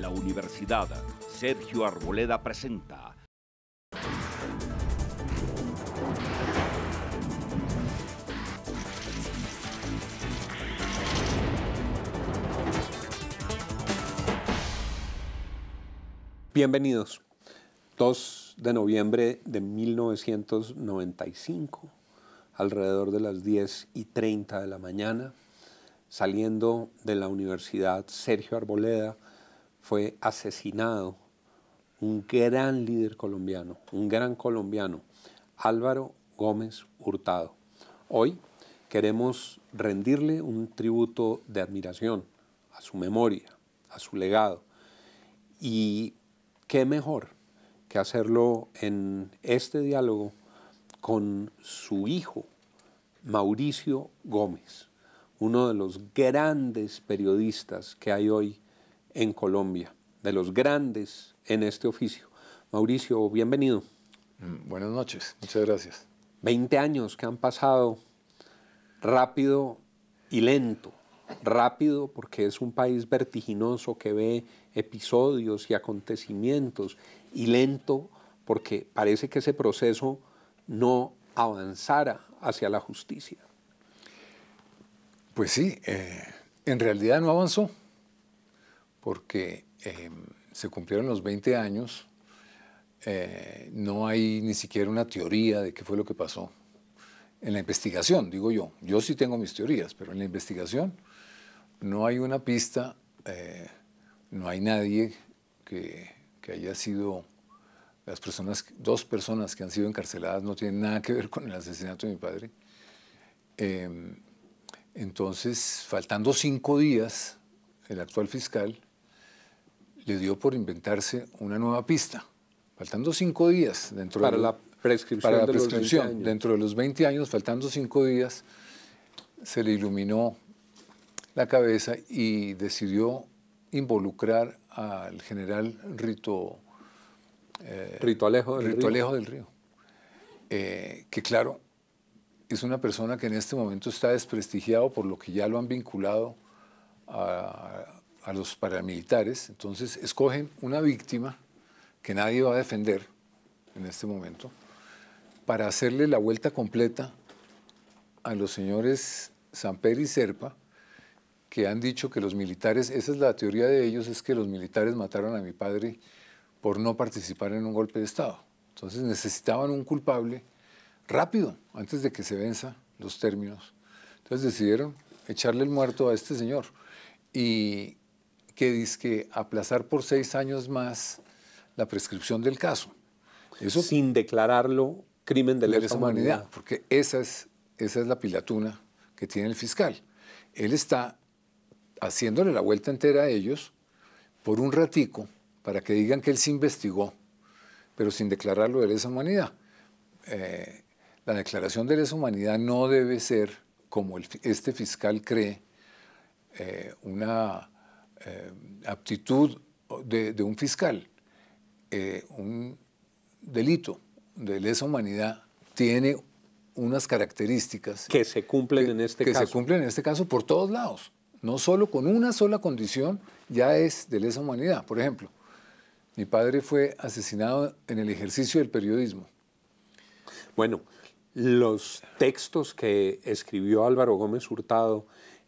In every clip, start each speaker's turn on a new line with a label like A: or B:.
A: La Universidad Sergio Arboleda presenta. Bienvenidos. 2 de noviembre de 1995, alrededor de las 10 y 30 de la mañana, saliendo de la Universidad Sergio Arboleda, fue asesinado un gran líder colombiano, un gran colombiano, Álvaro Gómez Hurtado. Hoy queremos rendirle un tributo de admiración a su memoria, a su legado. Y qué mejor que hacerlo en este diálogo con su hijo, Mauricio Gómez, uno de los grandes periodistas que hay hoy en Colombia, de los grandes en este oficio. Mauricio, bienvenido. Mm, buenas noches, muchas gracias. Veinte años que han pasado rápido y lento. Rápido porque es un país vertiginoso que ve episodios y acontecimientos y lento porque parece que ese proceso no avanzara hacia la justicia. Pues sí, eh, en realidad no avanzó
B: porque em, se cumplieron los 20 años, eh, no hay ni siquiera una teoría de qué fue lo que pasó. En la investigación, digo yo, yo sí tengo mis teorías, pero en la investigación no hay una pista, eh, no hay nadie que, haya sido las personas, dos personas que han sido encarceladas no tienen nada que ver con el asesinato de mi padre. Em, entonces, faltando cinco días, el actual fiscal le dio por inventarse una nueva pista, faltando cinco días dentro para de la prescripción, la los dentro de los 20 años, faltando cinco días, se le iluminó la cabeza y decidió involucrar al general Rito eh, Rito Alejo del Rito Río, Alejo del Río eh, que claro es una persona que en este momento está desprestigiado por lo que ya lo han vinculado a, a los paramilitares, entonces escogen una víctima que nadie va a defender en este momento para hacerle la vuelta completa a los señores Samper y Serpa, que han dicho que los militares, esa es la teoría de ellos, es que los militares mataron a mi padre por no participar en un golpe de Estado. Entonces necesitaban un culpable rápido, antes de que se venza los términos. Entonces decidieron echarle el muerto a este señor. Y que dice que aplazar por seis años más la prescripción del caso. Eso sin declararlo crimen de lesa humanidad. Porque esa es, esa es la pilatuna que tiene el fiscal. Él está haciéndole la vuelta entera a ellos por un ratico para que digan que él se investigó, pero sin declararlo de lesa humanidad. Eh, la declaración de lesa humanidad no debe ser, como este fiscal cree, eh, una eh, aptitud de, un fiscal, eh, un delito de lesa humanidad tiene unas características que se cumplen en este caso. Que se cumplen en este caso por todos lados, no solo con una sola condición ya es de lesa humanidad. Por ejemplo, mi padre fue asesinado en el ejercicio del periodismo.
A: Bueno, los textos que escribió Álvaro Gómez Hurtado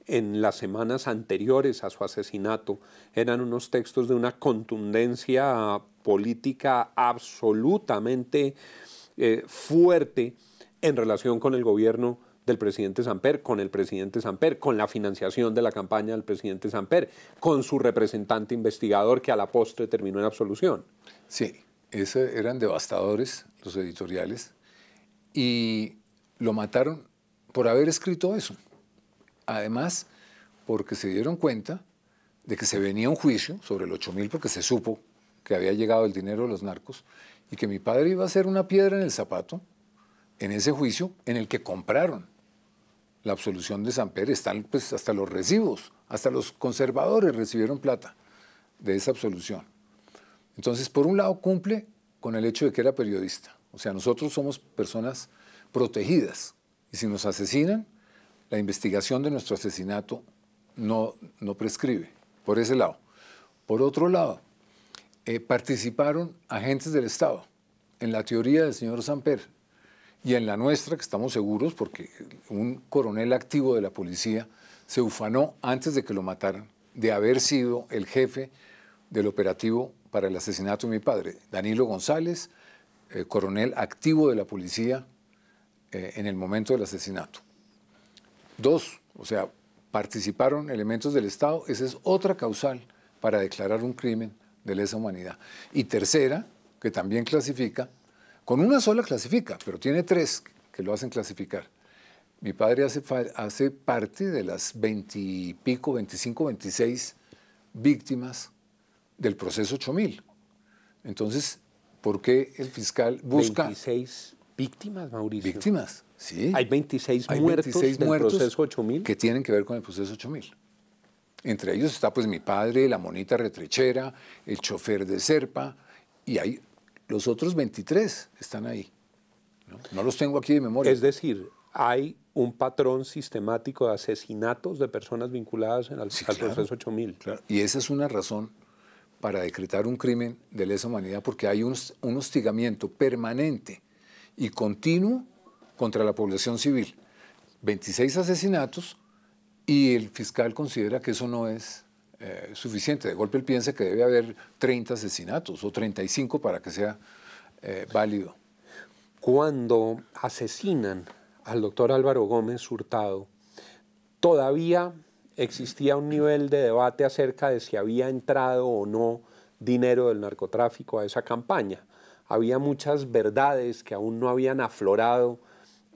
A: en las semanas anteriores a su asesinato eran unos textos de una contundencia política absolutamente eh, fuerte en relación con el gobierno del presidente Samper, con el presidente Samper, con la financiación de la campaña del presidente Samper, con su representante investigador que a la postre terminó en absolución. Sí, esos eran devastadores los
B: editoriales y lo mataron por haber escrito eso. Además, porque se dieron cuenta de que se venía un juicio sobre el 8000 porque se supo que había llegado el dinero de los narcos y que mi padre iba a ser una piedra en el zapato en ese juicio en el que compraron la absolución de San Pedro. Están pues, hasta los recibos, hasta los conservadores recibieron plata de esa absolución. Entonces, por un lado, cumple con el hecho de que era periodista. O sea, nosotros somos personas protegidas y si nos asesinan, la investigación de nuestro asesinato no, no prescribe, por ese lado. Por otro lado, eh, participaron agentes del Estado en la teoría del señor Samper y en la nuestra, que estamos seguros, porque un coronel activo de la policía se ufanó antes de que lo mataran de haber sido el jefe del operativo para el asesinato de mi padre, Danilo González, eh, coronel activo de la policía eh, en el momento del asesinato. Dos, o sea, participaron elementos del Estado, esa es otra causal para declarar un crimen de lesa humanidad. Y tercera, que también clasifica, con una sola clasifica, pero tiene tres que lo hacen clasificar. Mi padre hace, parte de las veintipico, veinticinco, veintiséis víctimas del proceso 8000. Entonces, ¿por qué el fiscal busca...
A: 26 víctimas, Mauricio. Víctimas. Hay 26 muertos 26 del proceso
B: 8000. Que tienen que ver con el proceso 8000. Entre ellos está pues mi padre, la monita retrechera, el chofer de Serpa y hay los otros 23 están ahí. No,
A: los tengo aquí de memoria. Es decir, hay un patrón sistemático de asesinatos de personas vinculadas en al, proceso 8000.
B: Y esa es una razón para decretar un crimen de lesa humanidad porque hay un hostigamiento permanente y continuo contra la población civil. 26 asesinatos y el fiscal considera que eso no es eh, suficiente. De golpe él piensa que debe haber 30 asesinatos o 35 para que sea eh, válido.
A: Cuando asesinan al doctor Álvaro Gómez Hurtado, todavía existía un nivel de debate acerca de si había entrado o no dinero del narcotráfico a esa campaña. Había muchas verdades que aún no habían aflorado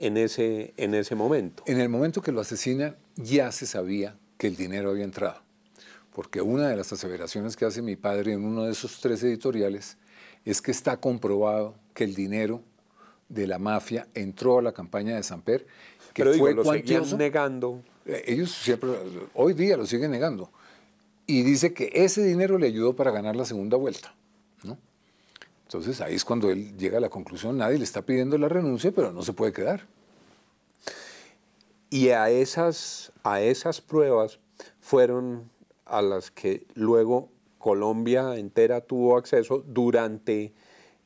A: en ese, en ese momento. En el momento que lo asesinan
B: ya se sabía que el dinero había entrado, porque una de las aseveraciones que hace mi padre en uno de esos tres editoriales es que está comprobado que el dinero de la mafia entró a la campaña de Samper, que Pero fue digo, lo negando. Eh, ellos siempre, hoy día lo siguen negando. Y dice que ese dinero le ayudó para ganar la segunda vuelta. Entonces ahí es cuando él llega a la conclusión, nadie le
A: está pidiendo la renuncia, pero no se puede quedar. Y a esas, a esas pruebas fueron a las que luego Colombia entera tuvo acceso durante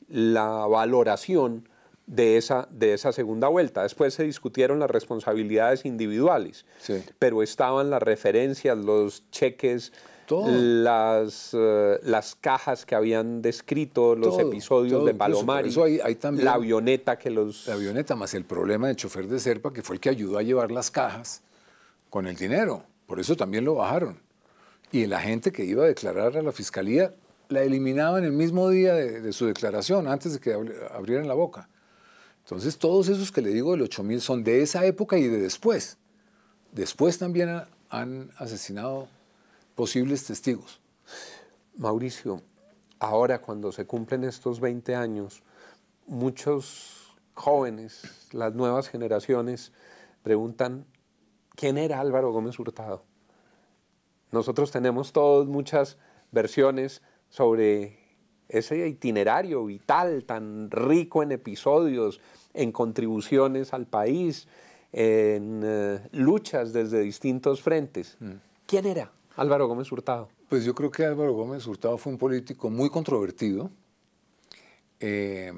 A: la valoración de esa, de esa segunda vuelta. Después se discutieron las responsabilidades individuales, pero estaban las referencias, los cheques, las, eh, las cajas que habían descrito, los episodios de Palomari, eso hay, también, la avioneta que los... La avioneta, más el problema del chofer de Serpa, que fue el que ayudó a llevar las cajas
B: con el dinero. Por eso también lo bajaron. Y la gente que iba a declarar a la fiscalía la eliminaban el mismo día de, de su declaración, antes de que abrieran la boca. Entonces, todos esos que le digo del 8000 son de esa época y de después. Después también han asesinado posibles testigos.
A: Mauricio, ahora cuando se cumplen estos 20 años, muchos jóvenes, las nuevas generaciones, preguntan, ¿quién era Álvaro Gómez Hurtado? Nosotros tenemos todas muchas versiones sobre ese itinerario vital tan rico en episodios, en contribuciones al país, en eh, luchas desde distintos frentes. Mm. ¿Quién era? Álvaro Gómez Hurtado?
B: Pues yo creo que Álvaro Gómez Hurtado fue un político muy controvertido, eh,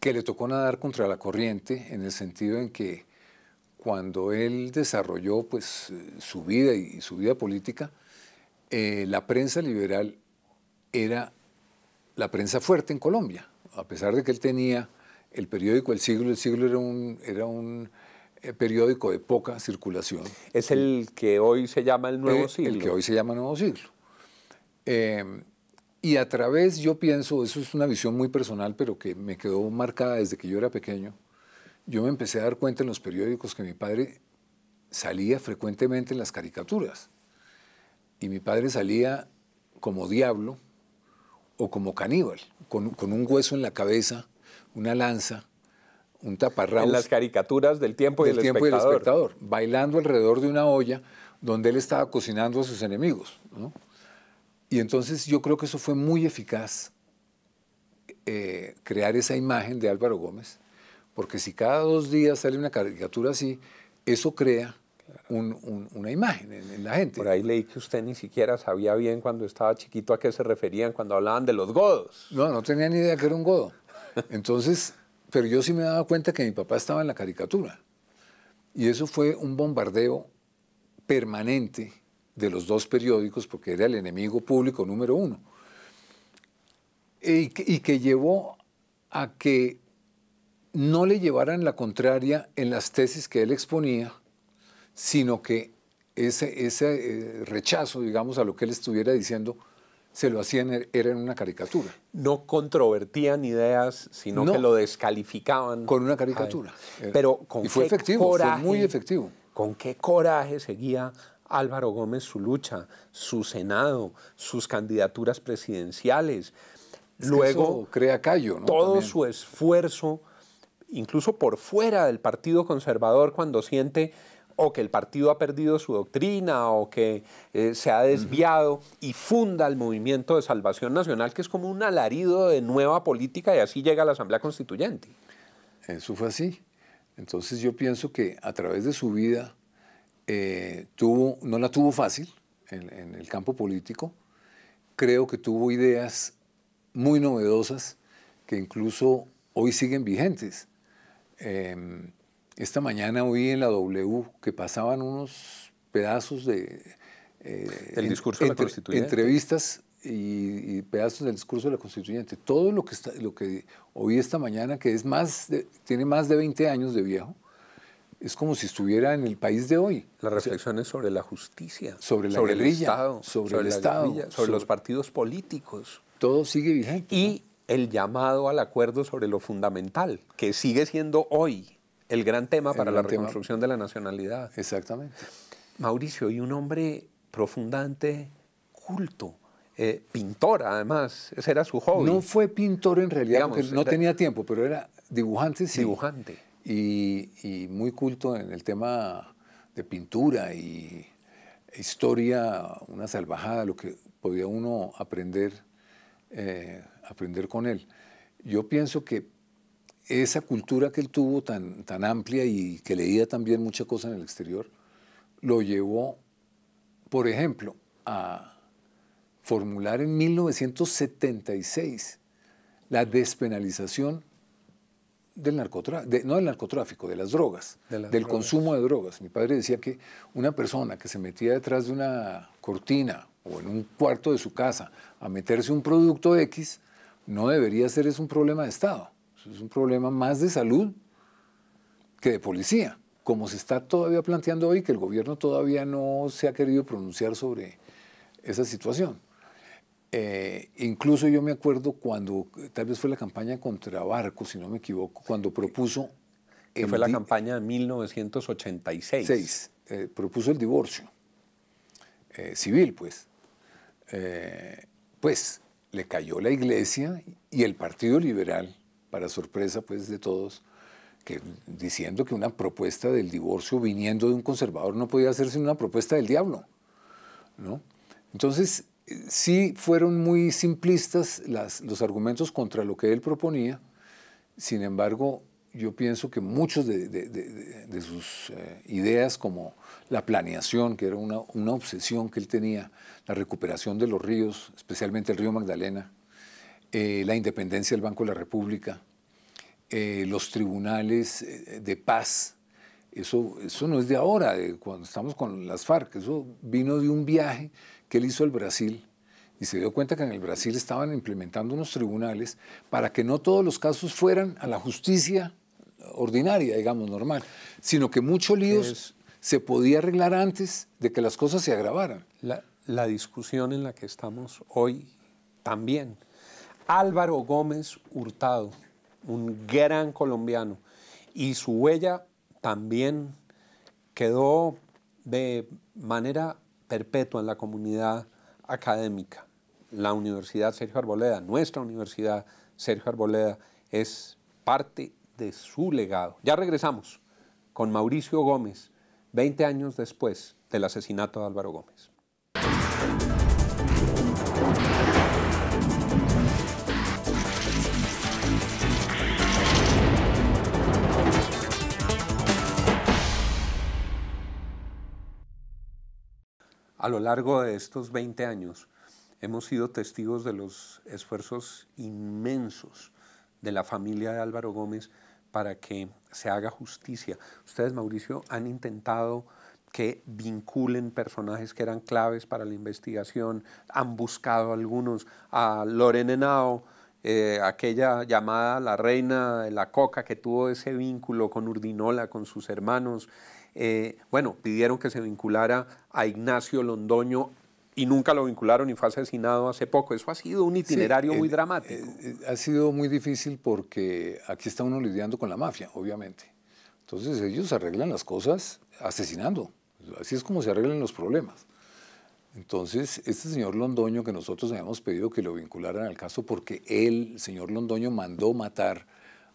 B: que le tocó nadar contra la corriente en el sentido en que cuando él desarrolló pues, su vida y su vida política, eh, la prensa liberal era la prensa fuerte en Colombia, a pesar de que él tenía el periódico El Siglo, El Siglo era un, era un eh, periódico de poca circulación.
A: Es el que hoy se llama el Nuevo Siglo. Eh, el
B: que hoy se llama Nuevo Siglo. Eh, y a través, yo pienso, eso es una visión muy personal, pero que me quedó marcada desde que yo era pequeño, yo me empecé a dar cuenta en los periódicos que mi padre salía frecuentemente en las caricaturas. Y mi padre salía como diablo o como caníbal, con un hueso en la cabeza, una lanza, un taparrabos. En las
A: caricaturas del tiempo y del, tiempo Y espectador,
B: bailando alrededor de una olla donde él estaba cocinando a sus enemigos. Y entonces yo creo que eso fue muy eficaz, eh, crear esa imagen de Álvaro Gómez, porque si cada dos días sale una caricatura así, eso crea
A: una imagen en, en, la gente. Por ahí leí que usted ni siquiera sabía bien cuando estaba chiquito a qué se referían cuando hablaban de los godos.
B: No, no tenía ni idea que era un godo. Entonces, pero yo sí me daba cuenta que mi papá estaba en la caricatura. Y eso fue un bombardeo permanente de los dos periódicos, porque era el enemigo público número uno. Y que, llevó a que no le llevaran la contraria en las tesis que él exponía, sino que ese, ese eh, rechazo, digamos, a lo que él estuviera diciendo, se lo hacían,
A: era una caricatura. No controvertían ideas, sino que lo descalificaban. Con una caricatura. Pero con fue efectivo, coraje, fue muy efectivo. Con qué coraje seguía Álvaro Gómez su lucha, su Senado, sus candidaturas presidenciales. Luego, crea callo. ¿no? Todo su esfuerzo, incluso por fuera del Partido Conservador, cuando siente o que el partido ha perdido su doctrina o que eh, se ha desviado y funda el movimiento de salvación nacional, que es como un alarido de nueva política y así llega a la Asamblea Constituyente. Eso fue
B: así. Entonces yo pienso que a través de su vida eh, tuvo, no la tuvo fácil en, el campo político. Creo que tuvo ideas muy novedosas que incluso hoy siguen vigentes. Em, esta mañana oí en la W que pasaban unos pedazos de... Eh, el discurso de la Entrevistas y, pedazos del discurso de la constituyente. Todo lo que, lo que oí esta mañana, que es más tiene más de 20 años de viejo, es como si estuviera en el país de hoy. Las reflexiones
A: sobre la justicia, sobre la el Estado, sobre, el Estado, sobre, los partidos políticos. Todo sigue vigente. Y el llamado al acuerdo sobre lo fundamental, que sigue siendo hoy el gran tema para la reconstrucción de la nacionalidad. Exactamente. Mauricio, y un hombre profundante, culto, eh, pintor además, ese era su hobby. No fue
B: pintor en realidad, no tenía tiempo, pero era dibujante, sí. Dibujante. Y, muy culto en el tema de pintura y historia, una salvajada, lo que podía uno aprender, eh, aprender con él. Yo pienso que esa cultura que él tuvo tan, amplia y que leía también mucha cosa en el exterior, lo llevó, por ejemplo, a formular en 1976 la despenalización del narcotráfico, no del narcotráfico, de las drogas,
A: del consumo
B: de drogas. Mi padre decía que una persona que se metía detrás de una cortina o en un cuarto de su casa a meterse un producto X, no debería ser es un problema de Estado. Es un problema más de salud que de policía, como se está todavía planteando hoy, que el gobierno todavía no se ha querido pronunciar sobre esa situación. Eh, incluso yo me acuerdo cuando, tal vez fue la campaña contra Barco, si no me equivoco, cuando
A: propuso... Que fue la campaña de 1986. Eh, propuso el divorcio eh, civil, pues. pues
B: le cayó la iglesia y el Partido Liberal para sorpresa pues de todos, que, diciendo que una propuesta del divorcio viniendo de un conservador no podía hacerse una propuesta del diablo. ¿no? Entonces, sí fueron muy simplistas los argumentos contra lo que él proponía, sin embargo, yo pienso que muchas de, sus eh, ideas, como la planeación, que era una, obsesión que él tenía, la recuperación de los ríos, especialmente el río Magdalena, eh, la independencia del Banco de la República, eh, los tribunales eh, de paz. Eso, eso no es de ahora, cuando estamos con las FARC, eso vino de un viaje que él hizo al Brasil y se dio cuenta que en el Brasil estaban implementando unos tribunales para que no todos los casos fueran a la justicia ordinaria, digamos, normal, sino que muchos líos se podía arreglar antes de que las cosas se agravaran.
A: La, la discusión en la que estamos hoy también Álvaro Gómez Hurtado, un gran colombiano, y su huella también quedó de manera perpetua en la comunidad académica. La Universidad Sergio Arboleda, nuestra Universidad Sergio Arboleda, es parte de su legado. Ya regresamos con Mauricio Gómez, 20 años después del asesinato de Álvaro Gómez. a lo largo de estos 20 años hemos sido testigos de los esfuerzos inmensos de la familia de Álvaro Gómez para que se haga justicia. Ustedes, Mauricio, han intentado que vinculen personajes que eran claves para la investigación, han buscado algunos a Lorena Henao, eh, aquella llamada la reina de la coca que tuvo ese vínculo con Urdinola, con sus hermanos. Eh, bueno, pidieron que se vinculara a Ignacio Londoño y nunca lo vincularon y fue asesinado hace poco. Eso ha sido un itinerario muy eh, dramático.
B: ha sido muy difícil porque aquí está uno lidiando con la mafia, obviamente. Entonces ellos arreglan las cosas asesinando. Así es como se arreglan los problemas. Entonces, este señor Londoño, que nosotros habíamos pedido que lo vincularan al caso porque él, el señor Londoño, mandó matar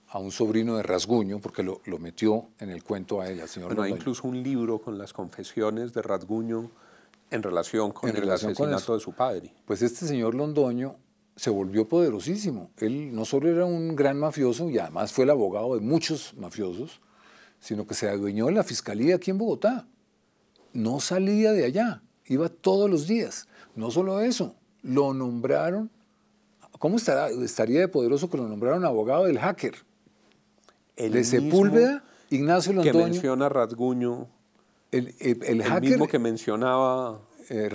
B: a un sobrino de Rasguño, porque lo, metió en el cuento a ella, señor Londoño. hay
A: incluso un libro con las confesiones de Rasguño en relación con el asesinato de su padre.
B: Pues este señor Londoño se volvió poderosísimo. Él no solo era un gran mafioso y además fue el abogado de muchos mafiosos, sino que se adueñó de la fiscalía aquí en Bogotá. No salía de allá iba todos los días. No solo eso, lo nombraron, ¿cómo estaría de poderoso que lo nombraron abogado del hacker?
A: El de Sepúlveda,
B: Ignacio Londoño. Que
A: menciona Rasguño. El, el, el mismo que mencionaba eh,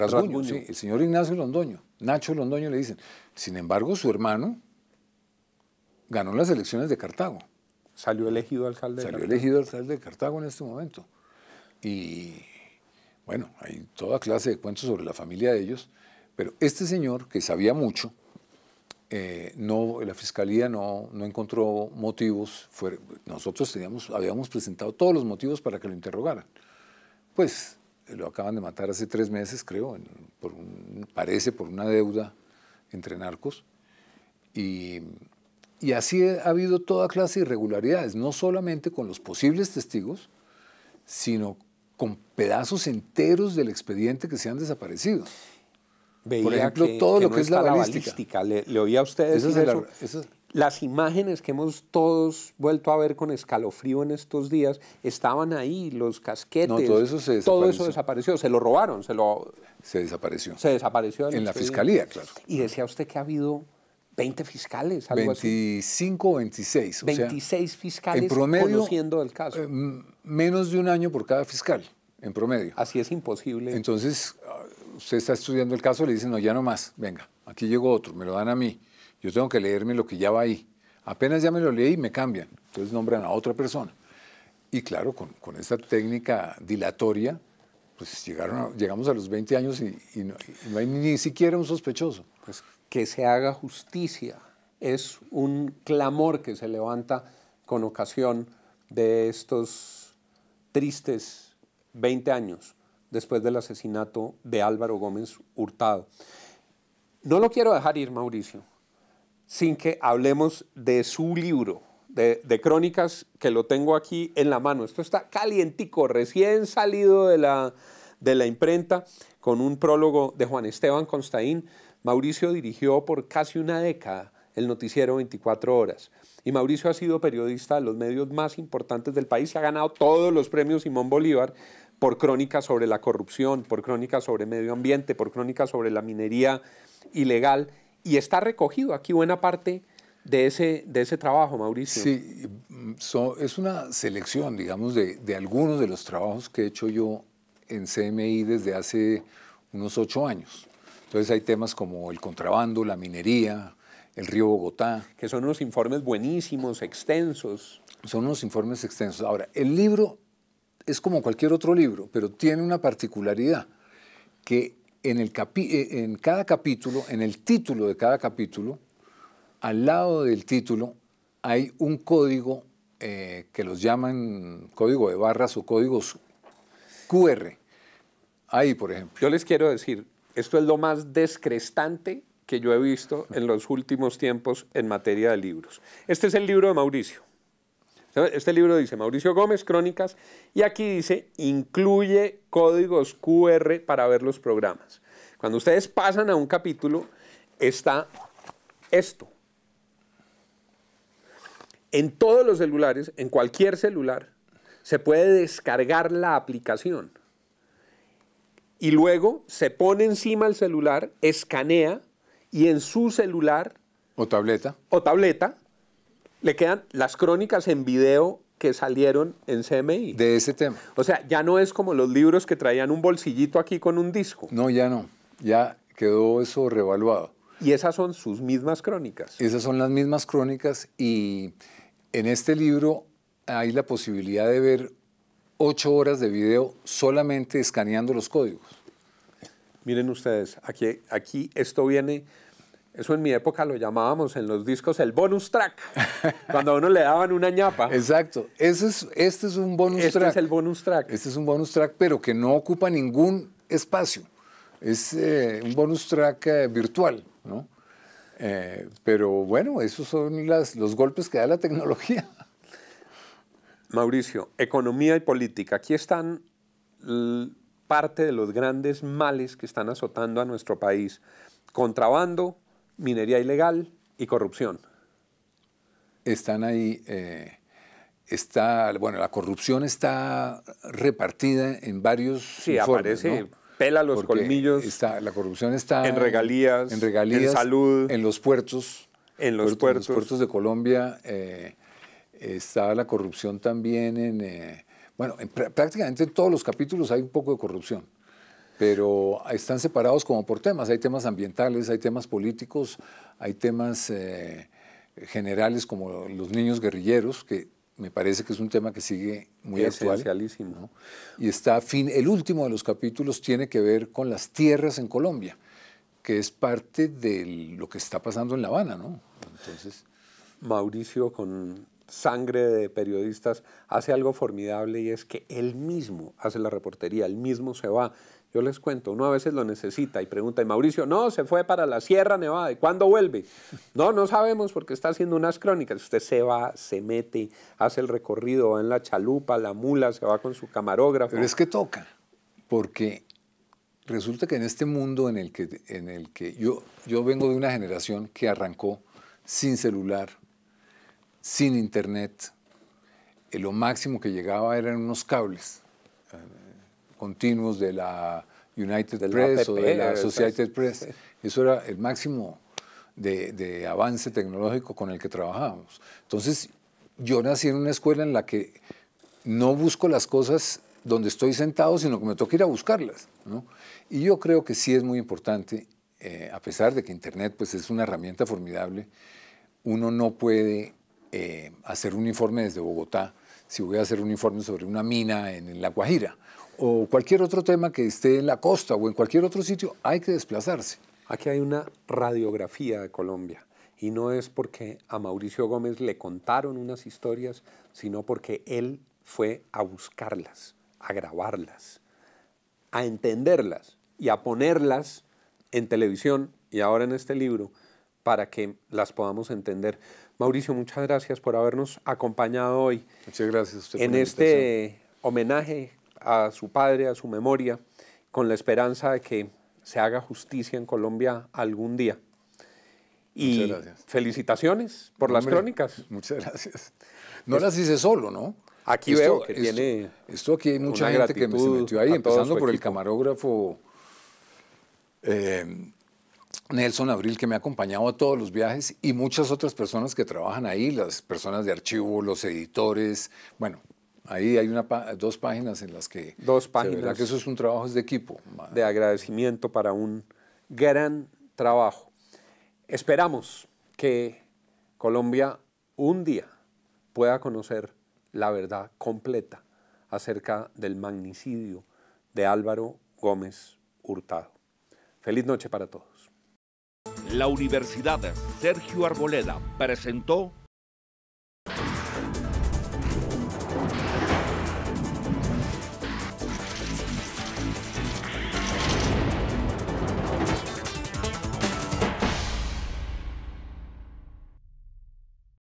A: el señor
B: Ignacio Londoño. Nacho Londoño le dicen. Sin embargo, su hermano ganó las elecciones de Cartago.
A: Salió elegido alcalde. Salió elegido
B: alcalde de Cartago en este momento. Y bueno, hay toda clase de cuentos sobre la familia de ellos, pero este señor, que sabía mucho, eh, no, la fiscalía no, no encontró motivos. nosotros teníamos, habíamos presentado todos los motivos para que lo interrogaran. Pues lo acaban de matar hace tres meses, creo, parece por una deuda entre narcos. Y, y así ha habido toda clase de irregularidades, no solamente con los posibles testigos, sino con pedazos enteros
A: del expediente que se han desaparecido.
B: Por ejemplo, todo lo que es la balística.
A: Le, le, a ustedes Las imágenes que hemos todos vuelto a ver con escalofrío en estos días estaban ahí, los casquetes. todo eso desapareció. se lo robaron, se lo. Se desapareció. Se desapareció. En la fiscalía, claro. Y decía usted que ha habido 20 fiscales, algo 25 así. 25 o 26. 26 fiscales conociendo el caso. Em,
B: menos de un año por cada fiscal, en promedio. Así es imposible. Entonces, ah, usted está estudiando el caso, le dicen, no, ya no más, venga, aquí llegó otro, me lo dan a mí, yo tengo que leerme lo que ya va ahí. Apenas ya me lo leí, me cambian, entonces nombran a otra persona. Y claro, con, esta técnica dilatoria, pues
A: llegaron llegamos a los 20 años y, no, y, no, hay ni siquiera un sospechoso. Pues que se haga justicia es un clamor que se levanta con ocasión de estos tristes 20 años después del asesinato de Álvaro Gómez Hurtado. No lo quiero dejar ir, Mauricio, sin que hablemos de su libro, de, crónicas, que lo tengo aquí en la mano. Esto está calientico, recién salido de la, de la imprenta, con un prólogo de Juan Esteban Constaín. Mauricio dirigió por casi una década el noticiero 24 horas. Y Mauricio ha sido periodista de los medios más importantes del país ha ganado todos los premios Simón Bolívar por crónicas sobre la corrupción, por crónicas sobre medio ambiente, por crónicas sobre la minería ilegal. Y está recogido aquí buena parte de ese, de ese trabajo, Mauricio. Sí,
B: es una selección, digamos, de, de, algunos de los trabajos que he hecho yo en CMI desde hace unos ocho años. Entonces hay temas como el contrabando, la minería, el río Bogotá. Que son unos informes buenísimos, extensos. Son unos informes extensos. Ahora, el libro es como cualquier otro libro, pero tiene una particularidad, que en, el eh, en cada capítulo, en el título de cada capítulo, al lado del título hay un código eh, que los llaman código de barras o códigos QR.
A: Ahí, por ejemplo. Yo les quiero decir, esto es lo más descrestante que yo he visto en los últimos tiempos en materia de libros. Este es el libro de Mauricio. Este libro dice Mauricio Gómez, Crónicas, y aquí dice, incluye códigos QR para ver los programas. Cuando ustedes pasan a un capítulo, está esto. En todos los celulares, en cualquier celular, se puede descargar la aplicación. Y luego se pone encima el celular, escanea y en su celular... O tableta. O tableta, le quedan las crónicas en video que salieron en CMI. De ese tema. O sea, ya no es como los libros que traían un bolsillito aquí con un disco. No, ya no. Ya quedó eso revaluado. Y esas son sus
B: mismas crónicas. Esas son las mismas crónicas y en este libro hay la posibilidad de ver ocho horas de video solamente escaneando los
A: códigos. Miren ustedes, aquí, esto viene, eso en mi época lo llamábamos en los discos el bonus track, cuando a uno le daban una ñapa. Exacto, es, este es un bonus track.
B: Este es el bonus track. Este es un bonus track, pero que no ocupa ningún espacio. Es eh, un bonus track eh, virtual, ¿no?
A: Eh, pero bueno, esos son las, los golpes que da la tecnología. Mauricio, economía y política. Aquí están parte de los grandes males que están azotando a nuestro país. Contrabando, minería ilegal y corrupción.
B: Están ahí, eh, está, bueno, la corrupción está repartida en varios sí, aparece,
A: pela los colmillos.
B: Está, la corrupción está en regalías, en regalías,
A: salud, en los
B: puertos, en los puertos, de Colombia. Eh, está la corrupción también en, eh, bueno, prácticamente en todos los capítulos hay un poco de corrupción, pero están separados como por temas. Hay temas ambientales, hay temas políticos, hay temas eh, generales como los niños guerrilleros, que me parece que es un tema que sigue muy actual. Y está fin, el último de los capítulos tiene que ver con las tierras en Colombia, que es parte de lo que está pasando en La Habana, ¿no?
A: Entonces. Mauricio, con sangre de periodistas, hace algo formidable y es que él mismo hace la reportería, él mismo se va. Yo les cuento, uno a veces lo necesita y pregunta, y Mauricio, no, se fue para la Sierra Nevada, ¿y cuándo vuelve? No, no sabemos porque está haciendo unas crónicas. Usted se va, se mete, hace el recorrido, va en la chalupa, la mula, se va con su camarógrafo. Pero es que toca, porque
B: resulta que en este mundo en el que, en el que yo, yo vengo de una generación que arrancó sin celular, sin internet. Eh, lo máximo que llegaba eran unos cables eh, continuos de la United Press o de la Associated Press. Eso era el máximo de, avance tecnológico con el que trabajábamos. Entonces, yo nací en una escuela en la que no busco las cosas donde estoy sentado, sino que me toca ir a buscarlas. ¿no? Y yo creo que sí es muy importante, eh, a pesar de que Internet pues, es una herramienta formidable, uno no puede eh, hacer un informe desde Bogotá, si voy a hacer un informe sobre una mina en, en La Guajira o cualquier otro tema que esté
A: en la costa o en cualquier otro sitio, hay que desplazarse. Aquí hay una radiografía de Colombia y no es porque a Mauricio Gómez le contaron unas historias, sino porque él fue a buscarlas, a grabarlas, a entenderlas y a ponerlas en televisión y ahora en este libro para que las podamos entender. Mauricio, muchas gracias por habernos acompañado hoy. Muchas gracias. en este homenaje a su padre, a su memoria, con la esperanza de que se haga justicia en Colombia algún día. Y muchas gracias. felicitaciones por las
B: crónicas. Muchas gracias. No las hice solo, ¿no?
A: Aquí veo que tiene.
B: Esto aquí hay mucha gente que me se metió ahí, empezando por el
A: camarógrafo.
B: Eh, Nelson Abril, que me ha acompañado a todos los viajes, y muchas otras personas que trabajan ahí, las personas de archivo, los editores. Bueno, ahí hay una, dos páginas en las que... Dos páginas. que eso es un
A: trabajo de equipo. De agradecimiento para un gran trabajo. Esperamos que Colombia un día pueda conocer la verdad completa acerca del magnicidio de Álvaro Gómez Hurtado. Feliz noche para todos. La Universidad Sergio Arboleda presentó